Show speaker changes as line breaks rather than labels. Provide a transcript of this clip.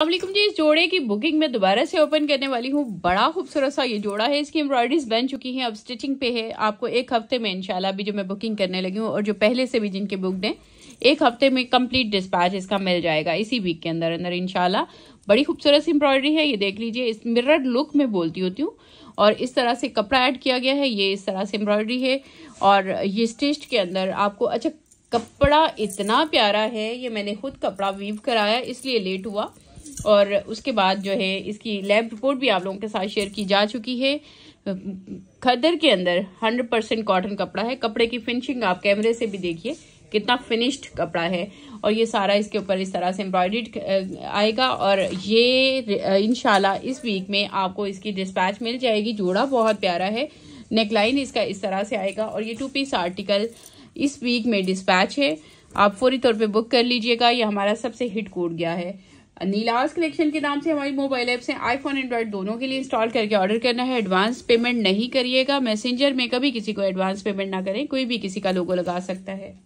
असलम जी इस जोड़े की बुकिंग मैं दोबारा से ओपन करने वाली हूँ बड़ा खूबसूरत सा ये जोड़ा है इसकी एम्ब्रॉयडरीज बन चुकी हैं अब स्टिचिंग पे है आपको एक हफ्ते में इंशाल्लाह भी जो मैं बुकिंग करने लगी हूँ और जो पहले से भी जिनके बुक दें एक हफ्ते में कंप्लीट डिस्पैच इसका मिल जाएगा इसी वीक के अंदर अंदर इनशाला बड़ी खूबसूरत सी एम्ब्रॉयडरी है ये देख लीजिए इस मिरर लुक में बोलती होती हूँ और इस तरह से कपड़ा ऐड किया गया है ये इस तरह से एम्ब्रॉयडरी है और ये स्टिच के अंदर आपको अच्छा कपड़ा इतना प्यारा है ये मैंने खुद कपड़ा वीव कराया इसलिए लेट हुआ और उसके बाद जो है इसकी लैब रिपोर्ट भी आप लोगों के साथ शेयर की जा चुकी है खदर के अंदर 100 परसेंट कॉटन कपड़ा है कपड़े की फिनिशिंग आप कैमरे से भी देखिए कितना फिनिश्ड कपड़ा है और ये सारा इसके ऊपर इस तरह से एम्ब्रॉयड आएगा और ये इनशाला इस वीक में आपको इसकी डिस्पैच मिल जाएगी जोड़ा बहुत प्यारा है नेकलाइन इसका इस तरह से आएगा और ये टू पीस आर्टिकल इस वीक में डिस्पैच है आप फौरी तौर पे बुक कर लीजिएगा ये हमारा सबसे हिट कोड गया है नीलाज कलेक्शन के नाम से हमारी मोबाइल ऐप से आईफोन एंड्रॉइड दोनों के लिए इंस्टॉल करके ऑर्डर करना है एडवांस पेमेंट नहीं करिएगा मैसेंजर में कभी किसी को एडवांस पेमेंट ना करें कोई भी किसी का लोगो लगा सकता है